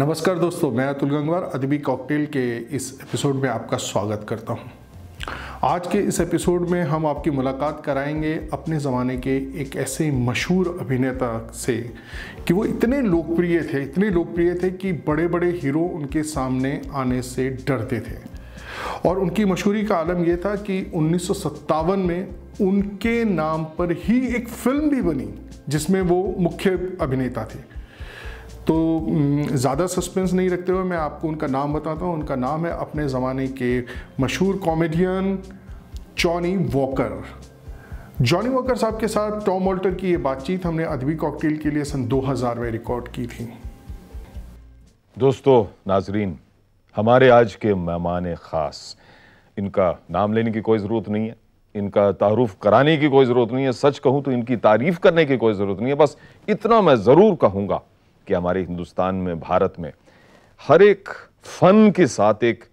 नमस्कार दोस्तों मैं अतुल गंगवार अदबी कॉकटेल के इस एपिसोड में आपका स्वागत करता हूं। आज के इस एपिसोड में हम आपकी मुलाकात कराएंगे अपने ज़माने के एक ऐसे मशहूर अभिनेता से कि वो इतने लोकप्रिय थे इतने लोकप्रिय थे कि बड़े बड़े हीरो उनके सामने आने से डरते थे और उनकी मशहूरी का आलम यह था कि उन्नीस में उनके नाम पर ही एक फिल्म भी बनी जिसमें वो मुख्य अभिनेता थे तो ज़्यादा सस्पेंस नहीं रखते हुए मैं आपको उनका नाम बताता हूँ उनका नाम है अपने ज़माने के मशहूर comedian Johnny Walker Johnny Walker साहब के साथ टॉम वॉल्टर की ये बातचीत हमने अदबी कॉकटेल के लिए सन 2000 में रिकॉर्ड की थी दोस्तों नाजरीन हमारे आज के मेहमान ख़ास इनका नाम लेने की कोई ज़रूरत नहीं है इनका तारुफ कराने की कोई ज़रूरत नहीं है सच कहूँ तो इनकी तारीफ़ करने की कोई ज़रूरत नहीं है बस इतना मैं ज़रूर कहूँगा कि हमारे हिंदुस्तान में भारत में हर एक फ़न के साथ एक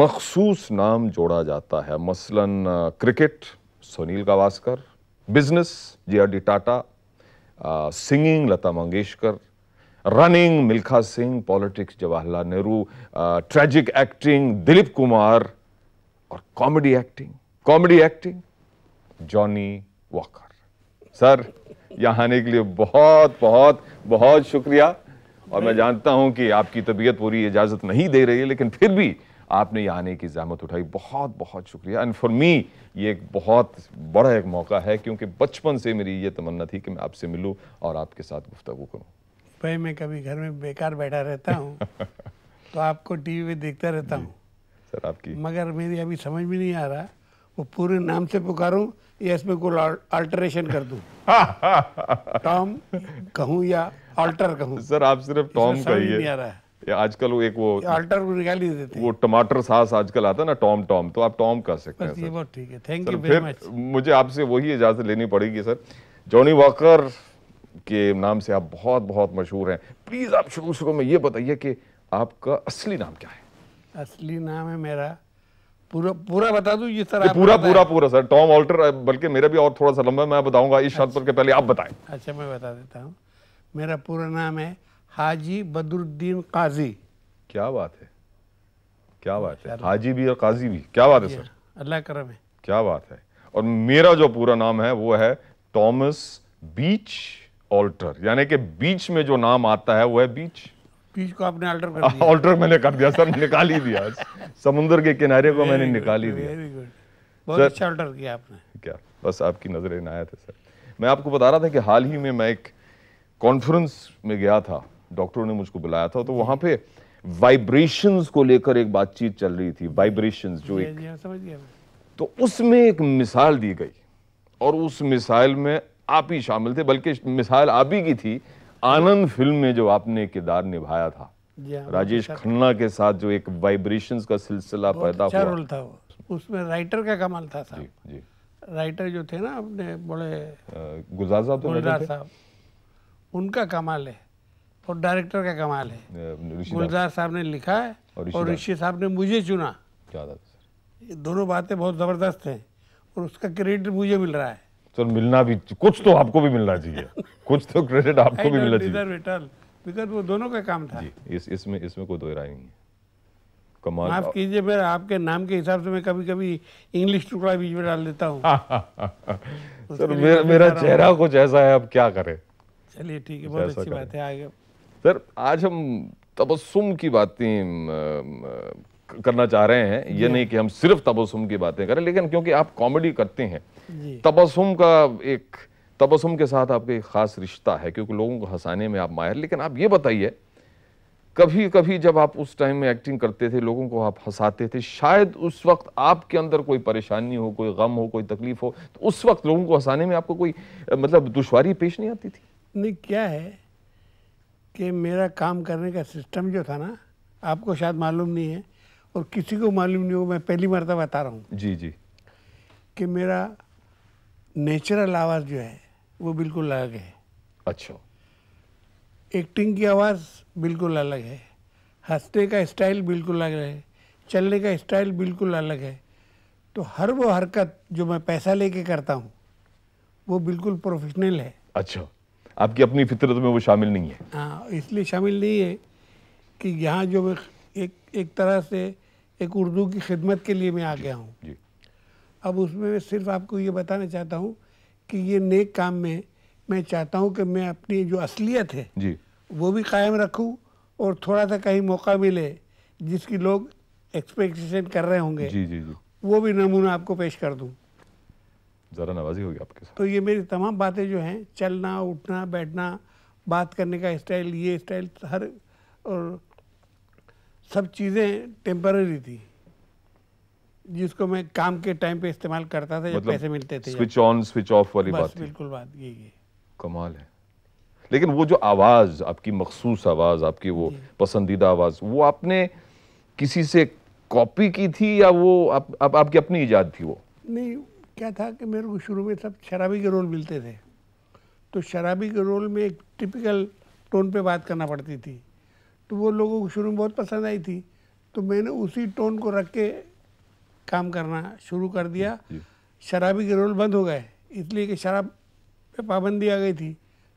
मखसूस नाम जोड़ा जाता है मसलन cricket Sunil Gavaskar business J R D Tata singing Lata Mangeshkar running Milkha Singh politics Jawaharlal Nehru tragic acting Dilip Kumar और comedy acting comedy acting Johnny Walker sir यहाँ आने के लिए बहुत बहुत बहुत शुक्रिया और मैं जानता हूं कि आपकी तबीयत पूरी इजाज़त नहीं दे रही है लेकिन फिर भी आपने यहाँ आने की जहमत उठाई बहुत बहुत शुक्रिया एंड फॉर मी ये एक बहुत बड़ा एक मौका है क्योंकि बचपन से मेरी ये तमन्ना थी कि मैं आपसे मिलूँ और आपके साथ गुफ्तु करूँ भाई मैं कभी घर में बेकार बैठा रहता हूँ तो आपको टीवी पे देखता रहता हूँ सर आपकी मगर मेरी अभी समझ में नहीं आ रहा वो पूरे नाम से पुकारूं या इसमें कोई अल्टरेशन कर दूं टॉम कहूं या अल्टर कहूं सर आप सिर्फ टॉम कहिए या आजकल वो एक वो अल्टर को निकाल ही देते वो टमाटर सास आजकल आता है ना टॉम टॉम तो आप टॉम कह सकते हैं ये बहुत ठीक है थैंक यू वेरी मच मुझे आपसे वही इजाजत लेनी पड़ेगी सर जॉनी वॉकर के नाम से आप बहुत बहुत मशहूर हैं प्लीज़ आप शुरू शुरू में ये बताइए कि आपका असली नाम क्या है असली नाम है मेरा पूरा पूरा बता दूं जिस तरह पूरा पूरा पूरा सर टॉम ऑल्टर बल्कि मेरा भी और थोड़ा सा लंबा मैं बताऊंगा इस शर्त पर अच्छा। के पहले आप बताएं अच्छा मैं बता देता हूँ मेरा पूरा नाम है हाजी बदरुद्दीन काजी क्या बात है क्या बात है हाजी भी और काजी भी क्या बात है सर अल्लाह करम है क्या बात है और मेरा जो पूरा नाम है वो है टॉमस बीच ऑल्टर यानी कि बीच में जो नाम आता है वो है बीच बीच को आपने ऑल्टर कर हाँ, दिया ऑल्टर मैंने कर दिया सर निकाल ही दिया समुन्द्र के किनारे को मैंने निकाल ही दिया बहुत अच्छा ऑल्टर किया आपने क्या बस आपकी नजर इनायत है सर मैं आपको बता रहा था कि हाल ही में मैं एक कॉन्फ्रेंस में गया था डॉक्टरों ने मुझको बुलाया था तो वहां पे वाइब्रेशंस को लेकर एक बातचीत चल रही थी वाइब्रेशंस जो एक हाँ, समझ गया तो उसमें एक मिसाल दी गई और उस मिसाइल में आप ही शामिल थे बल्कि मिसाल आप ही की थी आनंद फिल्म में जो आपने किरदार निभाया था हाँ, राजेश अच्छा खन्ना के साथ जो एक वाइब्रेशन का सिलसिला पैदा अच्छा हुआ रोल था वो उसमें राइटर का कमाल था साहब जी, जी राइटर जो थे ना अपने बड़े गुलजार साहब गुलजार साहब उनका कमाल है और डायरेक्टर का कमाल है गुलजार साहब ने लिखा है और ऋषि साहब ने मुझे चुना ये दोनों बातें बहुत ज़बरदस्त हैं और उसका क्रेडिट मुझे मिल रहा है सर मिलना भी कुछ तो आपको भी मिलना चाहिए कुछ तो क्रेडिट आपको भी मिलना चाहिए वो दोनों का काम था इस इसमें इसमें कोई दोहरा नहीं है कमाल माफ कीजिए फिर आपके नाम के हिसाब से मैं कभी कभी इंग्लिश टुकड़ा बीच में डाल देता हूँ सर मेरा मेरा चेहरा कुछ ऐसा है अब क्या करें चलिए ठीक है बहुत अच्छी बात है आगे सर आज हम तबस्सुम की बातें करना चाह रहे हैं ये नहीं कि हम सिर्फ तबसुम की बातें करें लेकिन क्योंकि आप कॉमेडी करते हैं तबसुम का एक तबसुम के साथ आपका एक ख़ास रिश्ता है क्योंकि लोगों को हंसाने में आप माहिर लेकिन आप ये बताइए कभी कभी जब आप उस टाइम में एक्टिंग करते थे लोगों को आप हंसाते थे शायद उस वक्त आपके अंदर कोई परेशानी हो कोई गम हो कोई तकलीफ हो तो उस वक्त लोगों को हंसाने में आपको कोई मतलब दुशारी पेश नहीं आती थी नहीं क्या है कि मेरा काम करने का सिस्टम जो था ना आपको शायद मालूम नहीं है और किसी को मालूम नहीं हो मैं पहली तो बता रहा हूँ जी जी कि मेरा नेचुरल आवाज़ जो है वो बिल्कुल अलग है अच्छा एक्टिंग की आवाज़ बिल्कुल अलग है हंसने का स्टाइल बिल्कुल अलग है चलने का स्टाइल बिल्कुल अलग है तो हर वो हरकत जो मैं पैसा लेके करता हूँ वो बिल्कुल प्रोफेशनल है अच्छा आपकी अपनी फितरत में वो शामिल नहीं है हाँ इसलिए शामिल नहीं है कि यहाँ जो मैं एक एक तरह से एक उर्दू की खिदमत के लिए मैं आ गया हूँ अब उसमें मैं सिर्फ आपको ये बताना चाहता हूँ कि ये नेक काम में मैं चाहता हूँ कि मैं अपनी जो असलियत है जी वो भी कायम रखूँ और थोड़ा सा कहीं मौका मिले जिसकी लोग एक्सपेक्टेशन कर रहे होंगे जी जी जी वो भी नमूना आपको पेश कर दूँ ज़रा नवाजी होगी आपके साथ तो ये मेरी तमाम बातें जो हैं चलना उठना बैठना बात करने का स्टाइल ये स्टाइल हर और सब चीज़ें टेम्पररी थी जिसको मैं काम के टाइम पे इस्तेमाल करता था मतलब पैसे मिलते थे स्विच ऑन स्विच ऑफ वाली बात बिल्कुल बात ये ये कमाल है लेकिन वो जो आवाज़ आपकी मखसूस आवाज़ आपकी वो पसंदीदा आवाज़ वो आपने किसी से कॉपी की थी या वो आप, आप, आपकी अपनी ईजाद थी वो नहीं क्या था कि मेरे को शुरू में सब शराबी के रोल मिलते थे तो शराबी के रोल में एक टिपिकल टोन पे बात करना पड़ती थी तो वो लोगों को शुरू में बहुत पसंद आई थी तो मैंने उसी टोन को रख के काम करना शुरू कर दिया शराबी के रोल बंद हो गए इसलिए कि शराब पे पाबंदी आ गई थी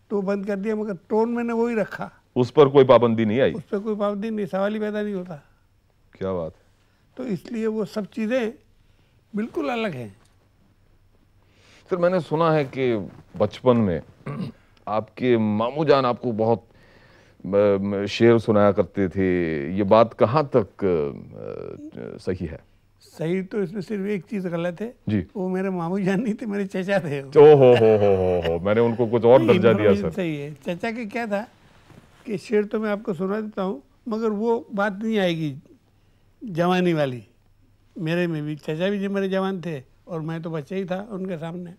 तो बंद कर दिया मगर टोन मैंने वही रखा उस पर कोई पाबंदी नहीं आई उस पर कोई पाबंदी नहीं सवाल ही पैदा नहीं होता क्या बात है तो इसलिए वो सब चीज़ें बिल्कुल अलग हैं सर मैंने सुना है कि बचपन में आपके मामू जान आपको बहुत शेर सुनाया करते थे ये बात कहाँ तक सही है सही तो इसमें सिर्फ एक चीज गलत है जी वो मेरे मामू जान नहीं थे मेरे चचा थे ओ हो हो हो हो हो मैंने उनको कुछ और दर्जा दिया सर सही है चचा के क्या था कि शेर तो मैं आपको सुना देता हूँ मगर वो बात नहीं आएगी जवानी वाली मेरे में भी चचा भी जी मेरे जवान थे और मैं तो बच्चा ही था उनके सामने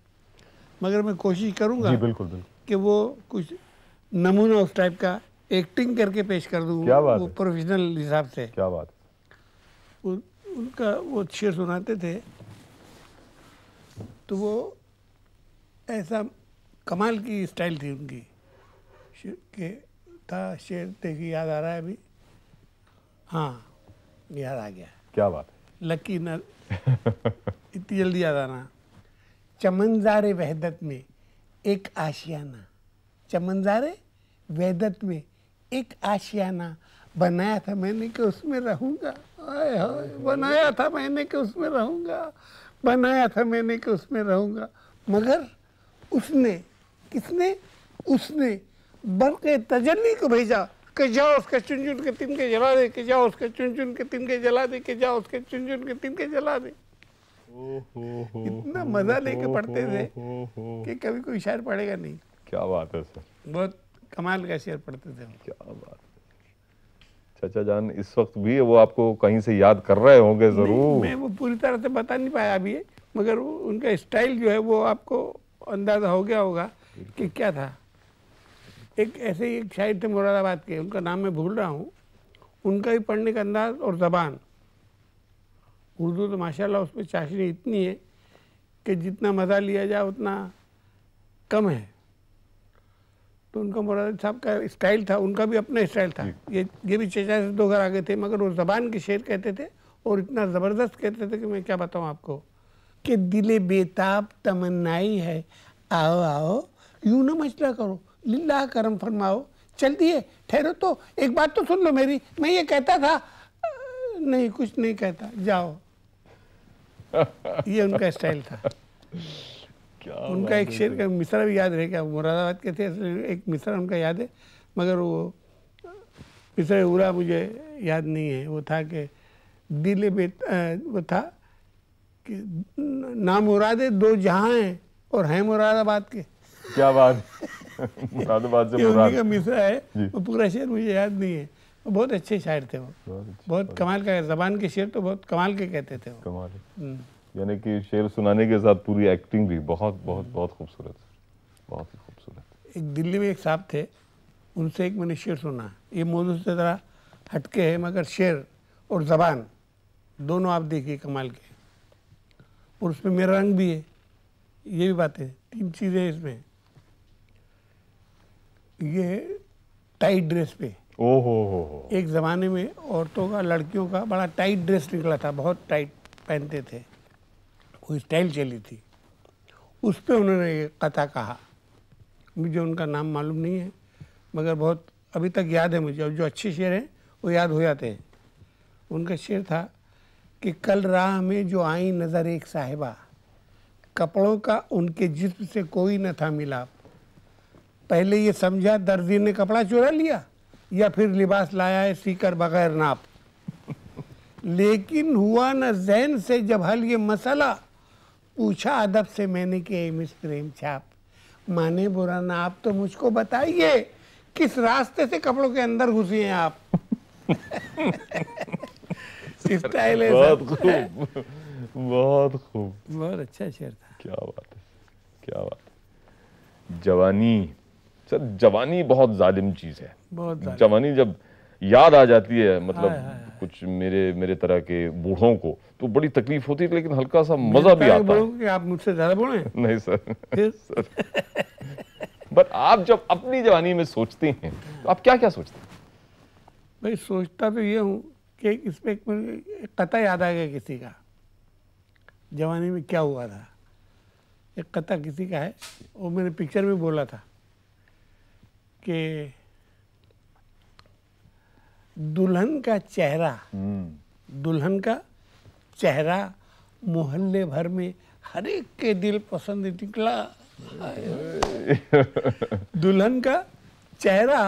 मगर मैं कोशिश करूँगा बिल्कुल कि वो कुछ नमूना उस टाइप का एक्टिंग करके पेश कर दूँ क्या बात वो प्रोफेशनल हिसाब से क्या बात उन, उनका वो शेर सुनाते थे तो वो ऐसा कमाल की स्टाइल थी उनकी के था शेर देखिए याद आ रहा है अभी हाँ याद आ गया क्या बात लकी न इतनी जल्दी याद आना चमनजार वहदत में एक आशियाना चमनजार वहदत में एक आशियाना बनाया था मैंने कि उसमें रहूँगा आए हाय बनाया था मैंने कि उसमें रहूँगा बनाया था मैंने कि उसमें रहूँगा मगर उसने किसने उसने बल के तजली को भेजा कि जाओ उसके चुन चुन के तिनके जला दे कि जाओ उसके चुन चुन के तिनके जला दे कि जाओ उसके चुन चुन के तिनके जला दे इतना मजा लेके पढ़ते थे कि कभी कोई शायर पढ़ेगा नहीं क्या बात है सर बहुत कमाल का शेर पढ़ते थे क्या बात चाचा जान इस वक्त भी वो आपको कहीं से याद कर रहे होंगे ज़रूर मैं वो पूरी तरह से बता नहीं पाया अभी मगर उनका स्टाइल जो है वो आपको अंदाज़ा हो गया होगा कि क्या था एक ऐसे ही एक शायर थे मुरादाबाद के उनका नाम मैं भूल रहा हूँ उनका भी पढ़ने का अंदाज और ज़बान उर्दू तो माशाल्लाह उसमें चाशनी इतनी है कि जितना मज़ा लिया जाए उतना कम है तो उनका मुराद साहब का स्टाइल था उनका भी अपना स्टाइल था ये ये भी चेचा से दो घर आगे थे मगर वो जबान के शेर कहते थे और इतना ज़बरदस्त कहते थे कि मैं क्या बताऊँ आपको कि दिल बेताब तमन्नाई है आओ आओ यूं ना मचला करो लिल्ला करम फरमाओ चल दिए ठहरो तो एक बात तो सुन लो मेरी मैं ये कहता था नहीं कुछ नहीं कहता जाओ ये उनका स्टाइल था उनका एक शेर का मिसरा भी याद रहे क्या मुरादाबाद के थे एक मिसरा उनका याद है मगर वो मिसरा उरा मुझे याद नहीं है वो था कि दिल में वो था कि ना मुरादे दो जहाँ हैं और हैं मुरादाबाद के क्या बात मुरादाबाद से मुराद का मिसरा है वो पूरा शेर मुझे याद नहीं है बहुत अच्छे शायर थे वो बहुत, बहुत कमाल का जबान के शेर तो बहुत कमाल के कहते थे वो कमाल यानी कि शेर सुनाने के साथ पूरी एक्टिंग भी बहुत बहुत बहुत खूबसूरत बहुत ही खूबसूरत एक दिल्ली में एक साहब थे उनसे एक मैंने शेर सुना ये मौजूद से ज़रा हटके है मगर शेर और ज़बान दोनों आप देखिए कमाल के और उसमें मेरा रंग भी है ये भी बातें तीन चीज़ें इसमें ये टाइट ड्रेस पे ओ हो हो एक ज़माने में औरतों का लड़कियों का बड़ा टाइट ड्रेस निकला था बहुत टाइट पहनते थे वो स्टाइल चली थी उस पर उन्होंने ये कथा कहा मुझे उनका नाम मालूम नहीं है मगर बहुत अभी तक याद है मुझे और जो अच्छे शेर हैं वो याद हो जाते हैं उनका शेर था कि कल राह में जो आई नज़र एक साहिबा कपड़ों का उनके जिस्म से कोई न था मिलाप पहले ये समझा दर्जी ने कपड़ा चुरा लिया या फिर लिबास लाया है सीकर बगैर नाप लेकिन हुआ न जहन से जब हल ये मसला पूछा अदब से मैंने कि मिस प्रेम छाप माने बुरा ना आप तो मुझको बताइए किस रास्ते से कपड़ों के अंदर घुसी हैं आप स्टाइल है बहुत खूब बहुत खूब बहुत अच्छा शेर था क्या बात है क्या बात है जवानी सर जवानी बहुत जालिम चीज़ है बहुत जवानी जब याद आ जाती है मतलब हाँ, हाँ, हाँ. कुछ मेरे मेरे तरह के बूढ़ों को तो बड़ी तकलीफ होती है लेकिन हल्का सा मजा भी आता है आप मुझसे ज्यादा बोले नहीं सर सर बट आप जब अपनी जवानी में सोचते हैं तो आप क्या क्या सोचते हैं भाई सोचता तो ये हूँ कि इसमें एक कथा याद आ गया किसी का जवानी में क्या हुआ था एक कथा किसी का है वो मैंने पिक्चर में बोला था कि दुल्हन का चेहरा हम्म। दुल्हन का चेहरा मोहल्ले भर में हर एक के दिल पसंद निकला दुल्हन का चेहरा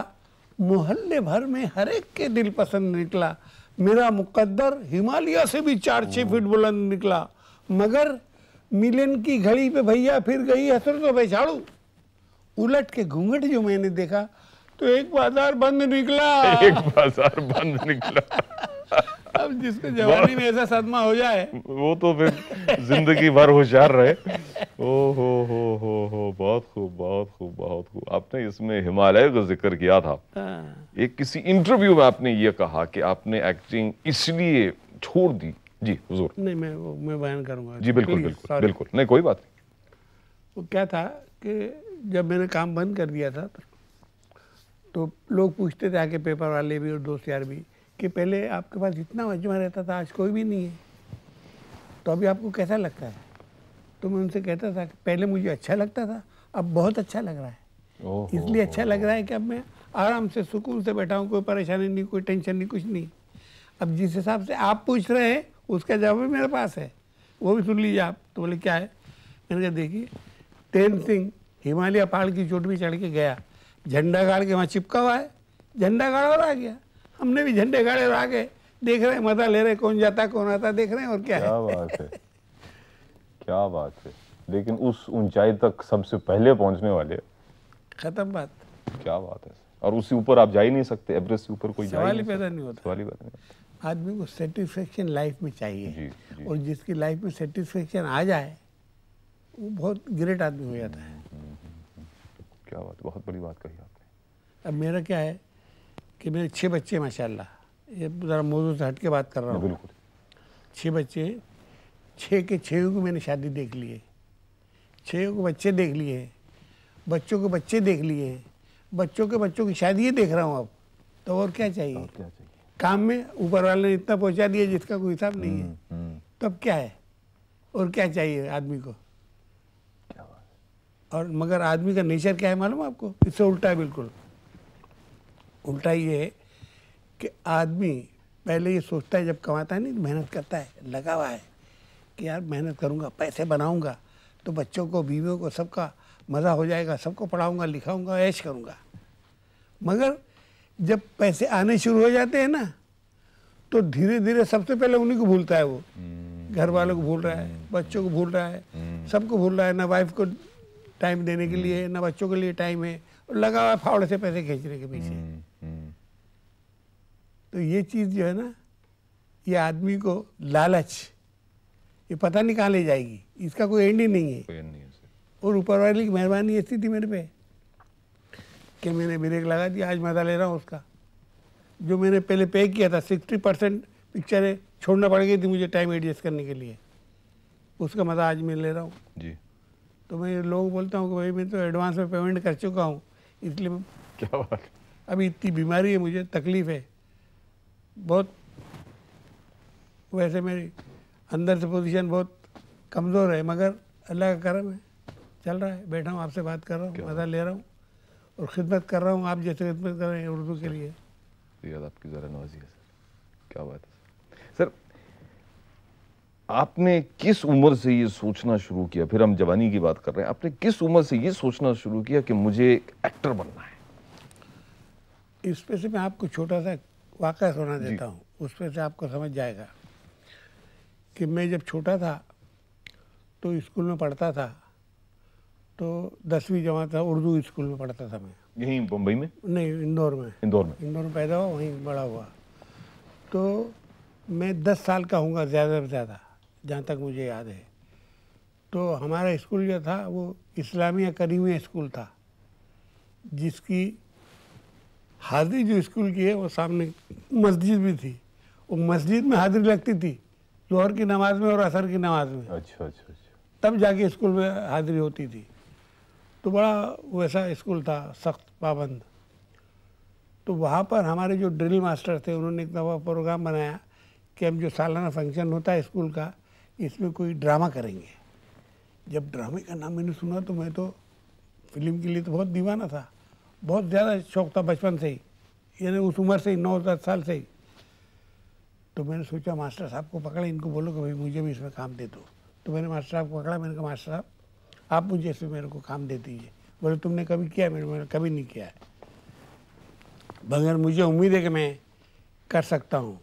मोहल्ले भर में हर एक के दिल पसंद निकला मेरा मुकद्दर हिमालय से भी चार छः फीट बुलंद निकला मगर मिलन की घड़ी पे भैया फिर गई हसरत तो बेचाड़ू उलट के घूंघट जो मैंने देखा तो एक बाजार बंद निकला एक बाजार बंद निकला अब जिसको जवानी में ऐसा सदमा हो जाए वो तो फिर जिंदगी भर होशियार रहे ओ हो हो हो हो बहुत खूब बहुत खूब बहुत खूब आपने इसमें हिमालय का जिक्र किया था हाँ। एक किसी इंटरव्यू में आपने ये कहा कि आपने एक्टिंग इसलिए छोड़ दी जी जरूर नहीं मैं वो मैं बयान करूंगा जी बिल्कुल बिल्कुल बिल्कुल नहीं कोई बात नहीं वो क्या था कि जब मैंने काम बंद कर दिया था तो तो लोग पूछते थे आगे पेपर वाले भी और दोस्त यार भी कि पहले आपके पास इतना मजमा रहता था आज कोई भी नहीं है तो अभी आपको कैसा लगता है तो मैं उनसे कहता था कि पहले मुझे अच्छा लगता था अब बहुत अच्छा लग रहा है इसलिए अच्छा लग रहा है कि अब मैं आराम से सुकून से बैठा हूँ कोई परेशानी नहीं कोई टेंशन नहीं कुछ नहीं अब जिस हिसाब से आप पूछ रहे हैं उसका जवाब भी मेरे पास है वो भी सुन लीजिए आप तो बोले क्या है मैंने कहा देखिए टेन सिंह हिमालय पहाड़ की चोट भी चढ़ के गया झंडा गाड़ के वहाँ चिपका हुआ है झंडा गाड़ और आ गया हमने भी झंडे गाड़े और आ गए देख रहे हैं मजा ले रहे कौन जाता कौन आता देख रहे हैं और क्या, क्या है? बात है क्या बात है लेकिन उस ऊंचाई तक सबसे पहले पहुंचने वाले खत्म बात क्या बात है और उससे ऊपर आप जा ही नहीं सकते एवरेस्ट से ऊपर कोई जा ही नहीं पैदा नहीं होता सवाल पैदा नहीं आदमी को सेटिस्फेक्शन लाइफ में चाहिए जी, जी। और जिसकी लाइफ में सेटिस्फेक्शन आ जाए वो बहुत ग्रेट आदमी हो जाता है क्या बात बहुत बड़ी बात कही आपने अब मेरा क्या है कि मेरे छः बच्चे हैं माशाला ये ज़रा मौजू से हट के बात कर रहा हूँ बिल्कुल छः बच्चे छः के छः को मैंने शादी देख ली है छः को बच्चे देख लिए हैं बच्चों के बच्चे देख लिए हैं बच्चों के बच्चों की शादी देख रहा हूँ अब तो और क्या चाहिए और क्या चाहिए काम में ऊपर वाले ने इतना पहुँचा दिया जिसका कोई हिसाब नहीं है हम्म, हम्म। तब तो क्या है और क्या चाहिए आदमी को और मगर आदमी का नेचर क्या है मालूम आपको इससे उल्टा है बिल्कुल उल्टा ये है कि आदमी पहले ये सोचता है जब कमाता है नहीं तो मेहनत करता है लगा हुआ है कि यार मेहनत करूँगा पैसे बनाऊँगा तो बच्चों को बीवियों को सबका मज़ा हो जाएगा सबको पढ़ाऊँगा लिखाऊँगा ऐश करूँगा मगर जब पैसे आने शुरू हो जाते हैं ना तो धीरे धीरे सबसे पहले उन्हीं को भूलता है वो हम्म। घर वालों को भूल रहा है हम्म। बच्चों को भूल रहा है हम्म। सबको भूल रहा है ना वाइफ को टाइम देने के लिए हम्म। ना बच्चों के लिए टाइम है और लगा हुआ फावड़े से पैसे खींचने के पीछे हम्म, हम्म। तो ये चीज़ जो है ना ये आदमी को लालच ये पता नहीं कहाँ ले जाएगी इसका कोई एंड ही नहीं है, नहीं है और ऊपर वाले की मेहरबानी ऐसी थी मेरे पे कि मैंने ब्रेक लगा दिया आज मज़ा ले रहा हूँ उसका जो मैंने पहले पे किया था सिक्सटी परसेंट पिक्चरें छोड़ना पड़ गई थी मुझे टाइम एडजस्ट करने के लिए उसका मज़ा आज मैं ले रहा हूँ जी तो मैं लोग बोलता हूँ कि भाई मैं तो एडवांस में पेमेंट कर चुका हूँ इसलिए क्या बात अभी इतनी बीमारी है मुझे तकलीफ़ है बहुत वैसे मेरी अंदर से पोजीशन बहुत कमज़ोर है मगर अल्लाह का करम है चल रहा है बैठा हूँ आपसे बात कर रहा हूँ मजा ले रहा हूँ और ख़िदमत कर रहा हूँ आप जैसे खिदमत कर रहे हैं उर्दू के लिए आपकी ज़रा नवाजी है सर क्या बात है आपने किस उम्र से ये सोचना शुरू किया फिर हम जवानी की बात कर रहे हैं आपने किस उम्र से ये सोचना शुरू किया कि मुझे एक एक्टर बनना है इस पे से मैं आपको छोटा सा वाक़ सुना देता हूँ उस पे से आपको समझ जाएगा कि मैं जब छोटा था तो स्कूल में पढ़ता था तो दसवीं जमा था उर्दू स्कूल में पढ़ता था मैं यहीं बम्बई में नहीं इंदौर में इंदौर में इंदौर में पैदा हुआ वहीं बड़ा हुआ तो मैं दस साल का हूँगा ज़्यादा से ज़्यादा जहाँ तक मुझे याद है तो हमारा स्कूल जो था वो इस्लामिया करीम स्कूल था जिसकी हाजिरी जो स्कूल की है वो सामने मस्जिद भी थी वो मस्जिद में हाजिरी लगती थी जोहर की नमाज में और असर की नमाज में अच्छा अच्छा अच्छा तब जाके स्कूल में हाजिरी होती थी तो बड़ा वैसा स्कूल था सख्त पाबंद तो वहाँ पर हमारे जो ड्रिल मास्टर थे उन्होंने एक दफ़ा प्रोग्राम बनाया कि हम जो सालाना फंक्शन होता है स्कूल का इसमें कोई ड्रामा करेंगे जब ड्रामे का नाम मैंने सुना तो मैं तो फिल्म के लिए तो बहुत दीवाना था बहुत ज़्यादा शौक था बचपन से ही यानी उस उम्र से ही नौ दस साल से ही तो मैंने सोचा मास्टर साहब को पकड़ा इनको बोलो कि भाई मुझे भी इसमें काम दे दो तो मैंने मास्टर साहब को पकड़ा मैंने कहा मास्टर साहब आप मुझे इसमें मेरे को काम दे दीजिए बोले तुमने कभी किया मैंने मैंने कभी नहीं किया है मगर मुझे उम्मीद है कि मैं कर सकता हूँ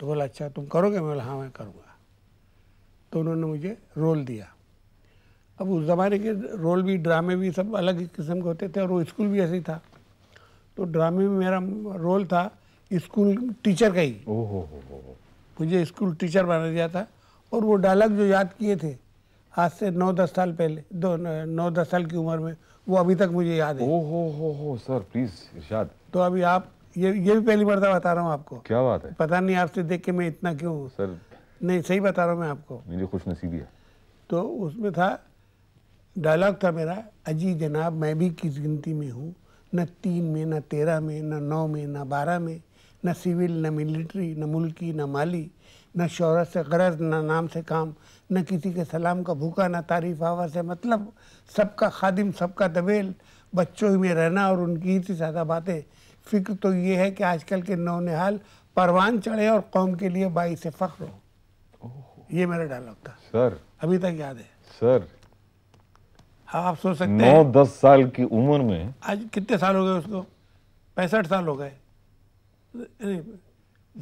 तो बोला अच्छा तुम करोगे मैं बोला हाँ मैं करूँगा तो उन्होंने मुझे रोल दिया अब उस ज़माने के रोल भी ड्रामे भी सब अलग किस्म के होते थे और वो स्कूल भी ऐसे ही था तो ड्रामे में मेरा रोल था स्कूल टीचर का ही ओहो मुझे स्कूल टीचर बना दिया था और वो डायलॉग जो याद किए थे आज से नौ दस साल पहले दो नौ दस साल की उम्र में वो अभी तक मुझे याद है ओ हो हो सर प्लीज इरशाद तो अभी आप ये ये भी पहली बार बता रहा हूँ आपको क्या बात है पता नहीं आपसे देख के मैं इतना क्यों सर नहीं सही बता रहा हूँ मैं आपको मेरी खुश नसीबी है तो उसमें था डायलॉग था मेरा अजी जनाब मैं भी किस गिनती में हूँ न तीन में न तेरह में न नौ में न बारह में न सिविल न मिलिट्री न मुल्की न माली न शहरत से गरज न नाम से काम न किसी के सलाम का भूखा न तारीफ हवा से मतलब सबका खादिम सबका दबेल बच्चों ही में रहना और उनकी ही ज़्यादा बातें फिक्र तो ये है कि आजकल के नौनिहाल परवान चढ़े और कौम के लिए बाई से फ़ख्र हो ये मेरा डायलॉग था सर अभी तक याद है सर हाँ आप सोच सकते हैं दस साल की उम्र में आज कितने साल हो गए उसको पैंसठ साल हो गए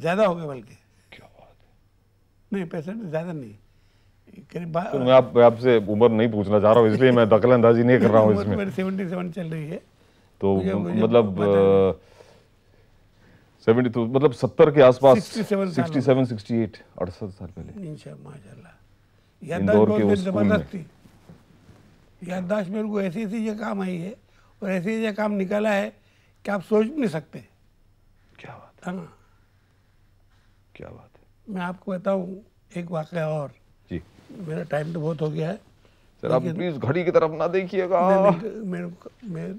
ज्यादा हो गए बल्कि क्या बात नहीं पैंसठ ज्यादा नहीं करीब तो मैं आप आपसे उम्र नहीं पूछना चाह रहा हूँ इसलिए मैं दखल अंदाजी नहीं कर रहा हूँ इसमें सेवेंटी सेवन चल रही है तो मुझे, मुझे मतलब सेवेंटी टू मतलब सत्तर के आसपास सिक्सटी सेवन सिक्सटी एट अड़सठ साल पहले इंदौर के जबरदस्त थी याददाश्त मेरे को ऐसी ऐसी जगह काम आई है और ऐसी ये काम निकाला है कि आप सोच भी नहीं सकते क्या बात है ना हाँ। क्या बात है मैं आपको बताऊं एक वाक्य और जी मेरा टाइम तो बहुत हो गया है सर आप प्लीज घड़ी की तरफ ना देखिएगा मेरे को मेरे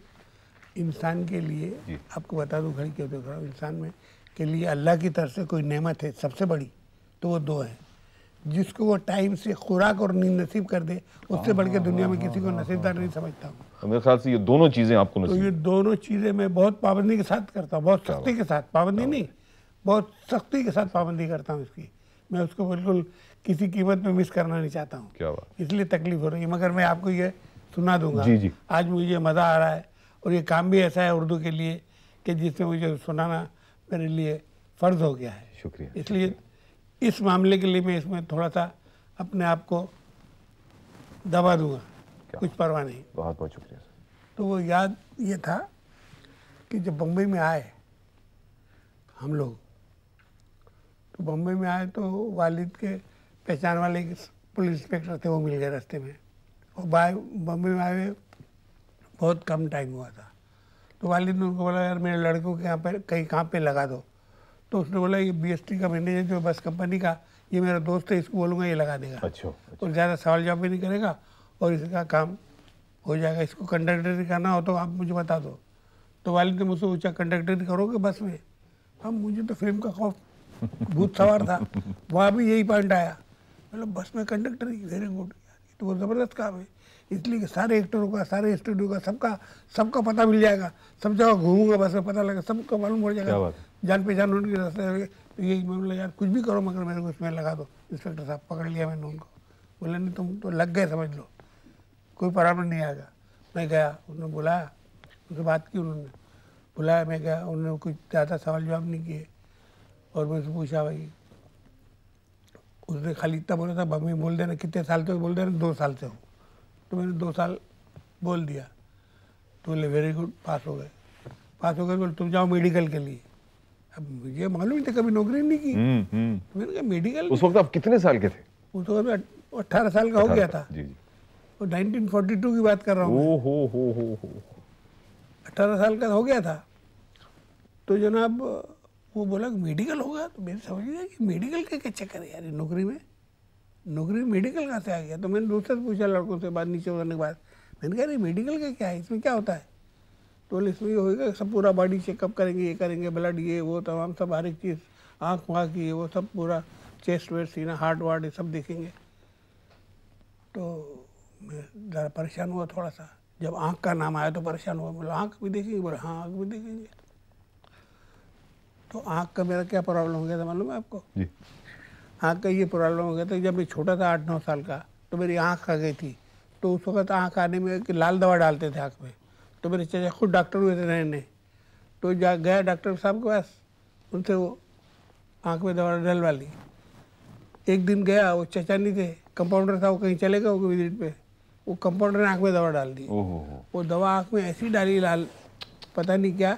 इंसान के लिए आपको बता दूँ घड़ी क्यों देख रहा हूँ इंसान में के लिए अल्लाह की तरफ से कोई नेमत है सबसे बड़ी तो वो दो है जिसको वो टाइम से खुराक और नींद नसीब कर दे उससे बढ़ के हाँ, दुनिया में हाँ, किसी को हाँ, नसीबदार नहीं समझता हूँ मेरे ख्याल से ये दोनों चीज़ें आपको तो ये दोनों चीज़ें मैं बहुत पाबंदी के साथ करता हूँ बहुत सख्ती के साथ पाबंदी नहीं बहुत सख्ती के साथ पाबंदी करता हूँ इसकी मैं उसको बिल्कुल किसी कीमत में मिस करना नहीं चाहता हूँ इसलिए तकलीफ हो रही है मगर मैं आपको ये सुना दूंगा जी जी आज मुझे मज़ा आ रहा है और ये काम भी ऐसा है उर्दू के लिए कि जिसमें मुझे सुनाना मेरे लिए फ़र्ज़ हो गया है शुक्रिया इसलिए इस मामले के लिए मैं इसमें थोड़ा सा अपने आप को दबा दूंगा कुछ परवाह नहीं बहुत बहुत शुक्रिया तो वो याद ये था कि जब बम्बई में आए हम लोग तो बम्बई में आए तो वालिद के पहचान वाले पुलिस इंस्पेक्टर थे वो मिल गए रास्ते में और बाय बम्बई में आए बहुत कम टाइम हुआ था तो वालिद ने उनको बोला यार मेरे लड़कों के यहाँ पर कहीं कहाँ पे लगा दो तो उसने बोला ये बीएसटी का मैनेजर जो बस कंपनी का ये मेरा दोस्त है इसको बोलूँगा ये लगा देगा अच्छो, अच्छो। और ज़्यादा सवाल जवाब भी नहीं करेगा और इसका काम हो जाएगा इसको कंडक्टर करना हो तो आप मुझे बता दो तो वालिद ने मुझसे पूछा कंडक्टर करोगे बस में हम हाँ, मुझे तो फिल्म का खौफ भूत सवार था वहाँ भी यही पॉइंट आया मतलब बस में कंडक्टर वेरी गुड तो वो ज़बरदस्त काम है इसलिए सारे एक्टरों का सारे स्टूडियो का सबका सबका पता मिल जाएगा सब जगह घूमूंगा बस में पता लगेगा सबको मालूम हो जाएगा जान पहचान उनके रास्ते तो यही बोला यार कुछ भी करो मगर मेरे को इसमें लगा दो इंस्पेक्टर साहब पकड़ लिया मैंने उनको बोले नहीं तुम तो लग गए समझ लो कोई प्रॉब्लम नहीं आएगा मैं गया उन्होंने बुलाया उनसे बात की उन्होंने बुलाया मैं गया उन्होंने कुछ ज़्यादा सवाल जवाब नहीं किए और मैं उनसे पूछा भाई उसने खाली इतना बोला था मम्मी बोल देना कितने साल से बोल देना दो साल से हूँ तो मैंने दो साल बोल दिया तो बोले वेरी गुड पास हो गए पास हो गए बोले तुम जाओ मेडिकल के लिए अब मुझे मालूम था कभी नौकरी नहीं की हम्म, हम्म। तो मैंने कहा मेडिकल उस वक्त आप कितने साल के थे उस वक्त अट्ठारह साल का हो गया था जी नाइनटीन फोर्टी टू की बात कर रहा हूँ अट्ठारह साल का हो गया था तो जनाब वो बोला मेडिकल होगा तो मेरे समझ गया कि मेडिकल के क्या चक्कर है यार नौकरी में नौकरी मेडिकल कहाँ से आ गया तो मैंने दूसरे से पूछा लड़कों से बाद नीचे उतरने के बाद मैंने कहा नहीं मेडिकल का क्या है इसमें क्या होता है तो बोले इसमें ये होगा सब पूरा बॉडी चेकअप करेंगे ये करेंगे ब्लड ये वो तमाम सब हर एक चीज़ आँख वाँख ये वो सब पूरा चेस्ट वेस्ट सीना हार्ट वार्ट ये सब देखेंगे तो मैं ज़रा परेशान हुआ थोड़ा सा जब आँख का नाम आया तो परेशान हुआ बोला आँख भी देखेंगे बोले हाँ आँख भी देखेंगे तो आँख का मेरा क्या प्रॉब्लम हो गया था मालूम है आपको आँख हाँ, का ये प्रॉब्लम हो गया था जब मैं छोटा था आठ नौ साल का तो मेरी आँख आ गई थी तो उस वक्त आँख आने में लाल दवा डालते थे आँख में तो मेरे चाचा खुद डॉक्टर हुए थे नए नए तो जा गया डॉक्टर साहब के पास उनसे वो आँख में दवा डलवा ली एक दिन गया वो चाचा नहीं थे कंपाउंडर था वो कहीं चले गए विजिट पे वो कंपाउंडर ने आँख में दवा डाल दी वो दवा आँख में ऐसी डाली लाल पता नहीं क्या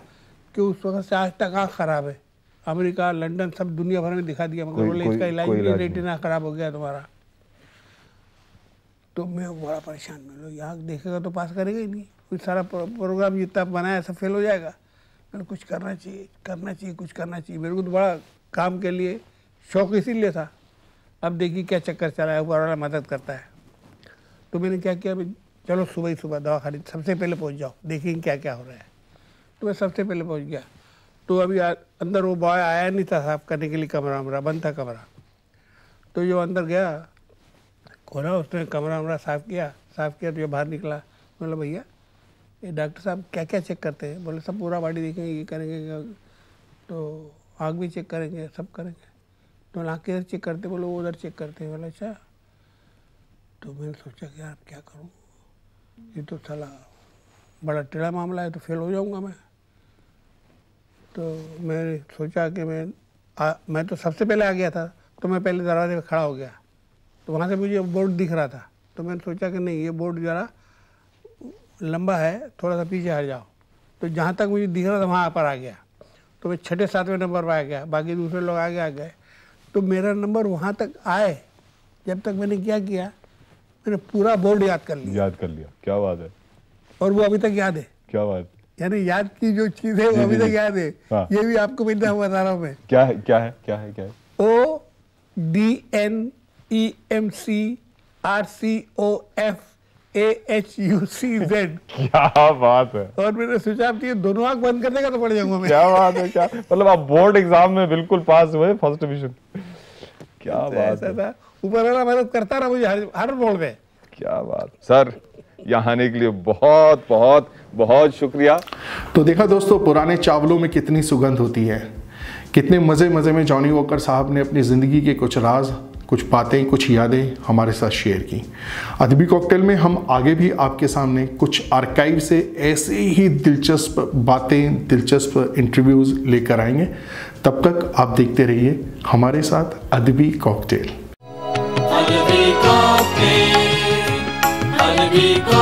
कि उस वक्त से आज तक आँख खराब है अमेरिका लंदन सब दुनिया भर में दिखा दिया मगर बोले इसका इलाज नहीं रेटिना खराब हो गया तुम्हारा तो मैं बड़ा परेशान मिलो यहाँ देखेगा तो पास करेगा ही नहीं कुछ सारा प्रोग्राम जितना बनाया सब फेल हो जाएगा मैंने कुछ करना चाहिए करना चाहिए कुछ करना चाहिए मेरे को तो बड़ा काम के लिए शौक इसीलिए था अब देखिए क्या चक्कर चला है ऊपर वाला मदद करता है तो मैंने क्या किया चलो सुबह ही सुबह दवा खरीद सबसे पहले पहुँच जाओ देखेंगे क्या क्या हो रहा है तो मैं सबसे पहले पहुँच गया तो अभी आ, अंदर वो बॉय आया नहीं था साफ करने के लिए कमरा वमरा बंद था कमरा तो जो अंदर गया खोला उसने कमरा वमरा साफ किया साफ किया तो ये बाहर निकला बोला भैया ये डॉक्टर साहब क्या क्या चेक करते हैं बोले सब पूरा बॉडी देखेंगे ये करेंगे तो आँख भी चेक करेंगे सब करेंगे तो आँख किधर चेक करते बोले वो उधर चेक करते हैं बोले अच्छा तो मैंने सोचा कि यार क्या करूँ ये तो सला बड़ा टेढ़ा मामला है तो फेल हो जाऊँगा मैं तो मैंने सोचा कि मैं आ, मैं तो सबसे पहले आ गया था तो मैं पहले दरवाजे पर खड़ा हो गया तो वहाँ से मुझे बोर्ड दिख रहा था तो मैंने सोचा कि नहीं ये बोर्ड ज़रा लंबा है थोड़ा सा पीछे हट जाओ तो जहाँ तक मुझे दिख रहा था वहाँ पर आ गया तो मैं छठे सातवें नंबर पर आ गया बाकी दूसरे लोग आगे आ गए तो मेरा नंबर वहाँ तक आए जब तक मैंने क्या किया मैंने पूरा बोर्ड याद कर लिया याद कर लिया क्या बात है और वो अभी तक याद है क्या बात यानी याद की जो चीज है वो अभी तक याद है हाँ। ये भी आपको मिल रहा बता रहा हूँ मैं क्या है क्या है क्या है क्या है O D N E M C R C O F A H U C Z क्या बात है और मैंने सोचा आप तो ये दोनों आंख बंद करने का तो पड़ जाऊंगा मैं क्या बात है क्या मतलब आप बोर्ड एग्जाम में बिल्कुल पास हुए फर्स्ट डिवीजन क्या तो बात है ऊपर वाला मदद करता रहा मुझे हर हर बोर्ड में क्या बात सर यहाँ आने के लिए बहुत बहुत बहुत शुक्रिया तो देखा दोस्तों पुराने चावलों में कितनी सुगंध होती है कितने मज़े मज़े में जॉनी वॉकर साहब ने अपनी ज़िंदगी के कुछ राज कुछ बातें कुछ यादें हमारे साथ शेयर की अदबी कॉकटेल में हम आगे भी आपके सामने कुछ आर्काइव से ऐसे ही दिलचस्प बातें दिलचस्प इंटरव्यूज़ लेकर आएंगे तब तक आप देखते रहिए हमारे साथ अदबी कॉकटेल Rico.